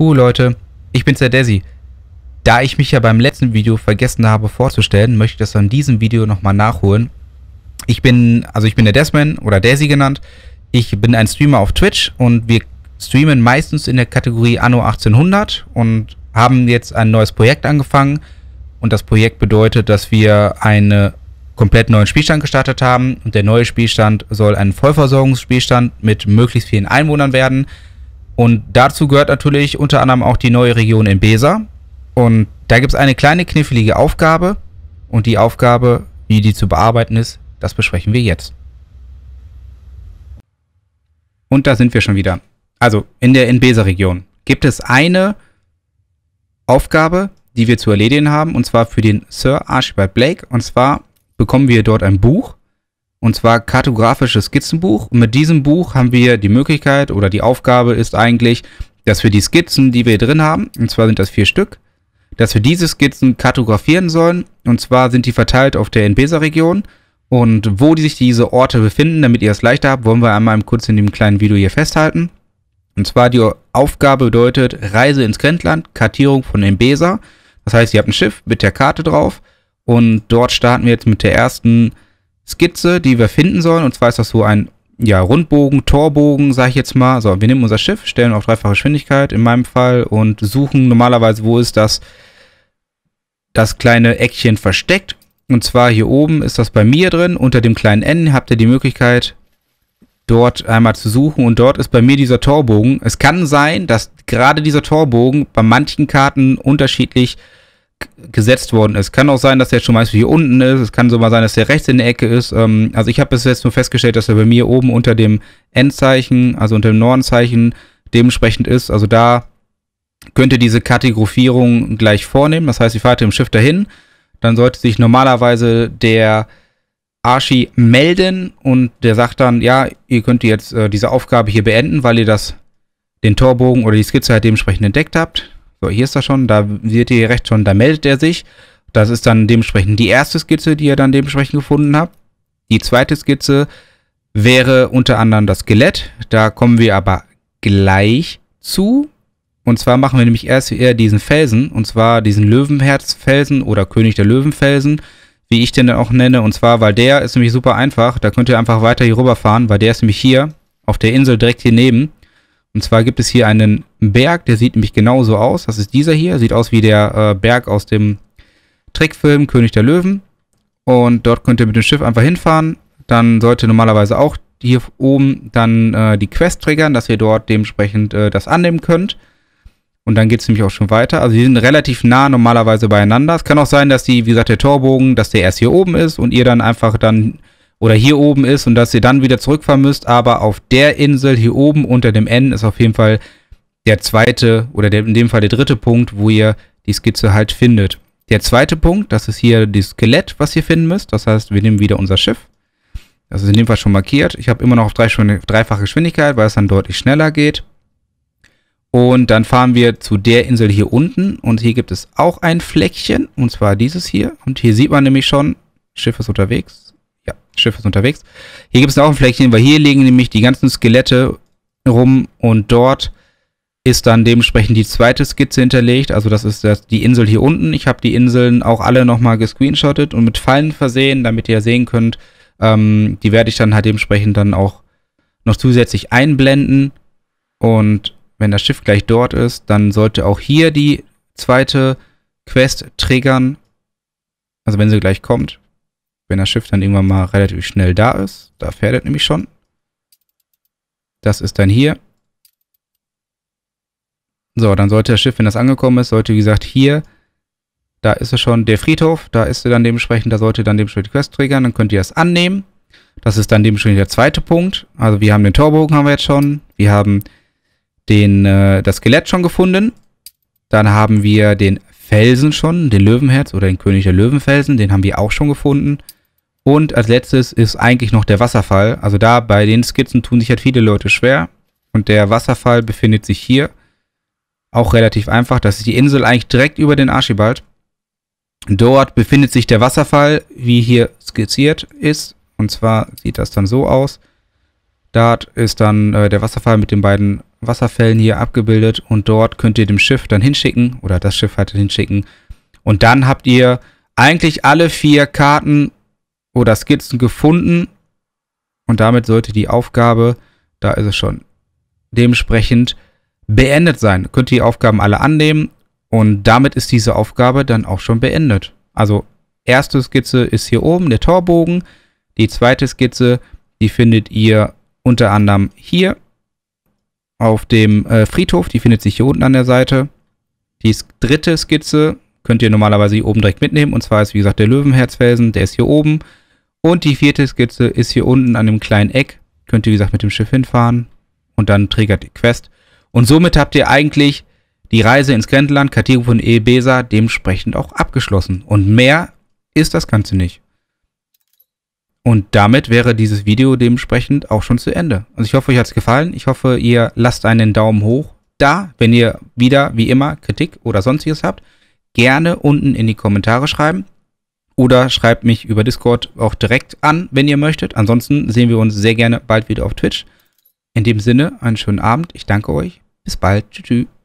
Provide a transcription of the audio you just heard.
Uh, Leute, ich bin's der Desi. Da ich mich ja beim letzten Video vergessen habe vorzustellen, möchte ich das an diesem Video nochmal nachholen. Ich bin, also ich bin der Desman oder Desi genannt. Ich bin ein Streamer auf Twitch und wir streamen meistens in der Kategorie Anno 1800 und haben jetzt ein neues Projekt angefangen. Und das Projekt bedeutet, dass wir einen komplett neuen Spielstand gestartet haben. Und der neue Spielstand soll ein Vollversorgungsspielstand mit möglichst vielen Einwohnern werden. Und dazu gehört natürlich unter anderem auch die neue Region in Besa. Und da gibt es eine kleine knifflige Aufgabe. Und die Aufgabe, wie die zu bearbeiten ist, das besprechen wir jetzt. Und da sind wir schon wieder. Also in der Inbesa-Region gibt es eine Aufgabe, die wir zu erledigen haben, und zwar für den Sir Archibald Blake. Und zwar bekommen wir dort ein Buch und zwar kartografisches Skizzenbuch. Und mit diesem Buch haben wir die Möglichkeit oder die Aufgabe ist eigentlich, dass wir die Skizzen, die wir drin haben, und zwar sind das vier Stück, dass wir diese Skizzen kartografieren sollen. Und zwar sind die verteilt auf der Enbesa-Region. Und wo die sich diese Orte befinden, damit ihr es leichter habt, wollen wir einmal kurz in dem kleinen Video hier festhalten. Und zwar die Aufgabe bedeutet Reise ins Grenzland, Kartierung von Embesa. Das heißt, ihr habt ein Schiff mit der Karte drauf und dort starten wir jetzt mit der ersten Skizze, die wir finden sollen. Und zwar ist das so ein ja, Rundbogen, Torbogen, sage ich jetzt mal. So, wir nehmen unser Schiff, stellen auf dreifache Geschwindigkeit in meinem Fall und suchen normalerweise, wo ist das, das kleine Eckchen versteckt. Und zwar hier oben ist das bei mir drin. Unter dem kleinen N habt ihr die Möglichkeit, dort einmal zu suchen. Und dort ist bei mir dieser Torbogen. Es kann sein, dass gerade dieser Torbogen bei manchen Karten unterschiedlich äh, gesetzt worden ist. Kann auch sein, dass der schon meist hier unten ist. Es kann sogar sein, dass der rechts in der Ecke ist. Ähm, also ich habe bis jetzt nur festgestellt, dass er bei mir oben unter dem Endzeichen, also unter dem Nordenzeichen, dementsprechend ist. Also da könnt ihr diese Kategorisierung gleich vornehmen. Das heißt, ihr fahrt im Schiff dahin. Dann sollte sich normalerweise der Arschi melden und der sagt dann, ja, ihr könnt jetzt äh, diese Aufgabe hier beenden, weil ihr das den Torbogen oder die Skizze halt dementsprechend entdeckt habt. So, hier ist er schon, da seht ihr rechts schon, da meldet er sich. Das ist dann dementsprechend die erste Skizze, die ihr dann dementsprechend gefunden habt. Die zweite Skizze wäre unter anderem das Skelett. Da kommen wir aber gleich zu. Und zwar machen wir nämlich erst eher diesen Felsen, und zwar diesen Löwenherzfelsen oder König der Löwenfelsen, wie ich den auch nenne. Und zwar, weil der ist nämlich super einfach. Da könnt ihr einfach weiter hier rüberfahren, weil der ist nämlich hier auf der Insel direkt hier neben. Und zwar gibt es hier einen Berg, der sieht nämlich genauso aus. Das ist dieser hier, sieht aus wie der äh, Berg aus dem Trickfilm König der Löwen. Und dort könnt ihr mit dem Schiff einfach hinfahren. Dann sollte normalerweise auch hier oben dann äh, die Quest triggern, dass ihr dort dementsprechend äh, das annehmen könnt. Und dann geht es nämlich auch schon weiter. Also die sind relativ nah normalerweise beieinander. Es kann auch sein, dass die, wie gesagt, der Torbogen, dass der erst hier oben ist und ihr dann einfach dann oder hier oben ist und dass ihr dann wieder zurückfahren müsst. Aber auf der Insel hier oben unter dem N ist auf jeden Fall der zweite oder der, in dem Fall der dritte Punkt, wo ihr die Skizze halt findet. Der zweite Punkt, das ist hier das Skelett, was ihr finden müsst. Das heißt, wir nehmen wieder unser Schiff. Das ist in dem Fall schon markiert. Ich habe immer noch auf dreifache Geschwindigkeit, weil es dann deutlich schneller geht. Und dann fahren wir zu der Insel hier unten. Und hier gibt es auch ein Fleckchen. Und zwar dieses hier. Und hier sieht man nämlich schon, Schiff ist unterwegs. Schiff ist unterwegs. Hier gibt es auch ein Fleckchen, weil hier liegen nämlich die ganzen Skelette rum und dort ist dann dementsprechend die zweite Skizze hinterlegt. Also das ist das, die Insel hier unten. Ich habe die Inseln auch alle nochmal gescreenshottet und mit Fallen versehen, damit ihr sehen könnt. Ähm, die werde ich dann halt dementsprechend dann auch noch zusätzlich einblenden. Und wenn das Schiff gleich dort ist, dann sollte auch hier die zweite Quest triggern. Also wenn sie gleich kommt wenn das Schiff dann irgendwann mal relativ schnell da ist. Da fährt es nämlich schon. Das ist dann hier. So, dann sollte das Schiff, wenn das angekommen ist, sollte wie gesagt hier, da ist es schon der Friedhof, da ist dann dementsprechend, da sollte dann dementsprechend die Quest triggern, dann könnt ihr das annehmen. Das ist dann dementsprechend der zweite Punkt. Also wir haben den Torbogen haben wir jetzt schon, wir haben den, äh, das Skelett schon gefunden, dann haben wir den Felsen schon, den Löwenherz oder den König der Löwenfelsen, den haben wir auch schon gefunden. Und als letztes ist eigentlich noch der Wasserfall. Also da bei den Skizzen tun sich halt viele Leute schwer. Und der Wasserfall befindet sich hier. Auch relativ einfach. Das ist die Insel eigentlich direkt über den Archibald. Dort befindet sich der Wasserfall, wie hier skizziert ist. Und zwar sieht das dann so aus. Dort ist dann äh, der Wasserfall mit den beiden Wasserfällen hier abgebildet. Und dort könnt ihr dem Schiff dann hinschicken. Oder das Schiff halt hinschicken. Und dann habt ihr eigentlich alle vier Karten oder Skizzen gefunden und damit sollte die Aufgabe, da ist es schon, dementsprechend beendet sein. Könnt ihr die Aufgaben alle annehmen und damit ist diese Aufgabe dann auch schon beendet. Also erste Skizze ist hier oben, der Torbogen. Die zweite Skizze, die findet ihr unter anderem hier auf dem äh, Friedhof. Die findet sich hier unten an der Seite. Die dritte Skizze könnt ihr normalerweise hier oben direkt mitnehmen. Und zwar ist, wie gesagt, der Löwenherzfelsen, der ist hier oben. Und die vierte Skizze ist hier unten an dem kleinen Eck. Könnt ihr, wie gesagt, mit dem Schiff hinfahren und dann triggert die Quest. Und somit habt ihr eigentlich die Reise ins Grenzland, Kategorie von Ebesa, dementsprechend auch abgeschlossen. Und mehr ist das Ganze nicht. Und damit wäre dieses Video dementsprechend auch schon zu Ende. Also ich hoffe, euch hat es gefallen. Ich hoffe, ihr lasst einen Daumen hoch da, wenn ihr wieder, wie immer, Kritik oder sonstiges habt gerne unten in die Kommentare schreiben. Oder schreibt mich über Discord auch direkt an, wenn ihr möchtet. Ansonsten sehen wir uns sehr gerne bald wieder auf Twitch. In dem Sinne, einen schönen Abend. Ich danke euch. Bis bald. Tschüss. tschüss.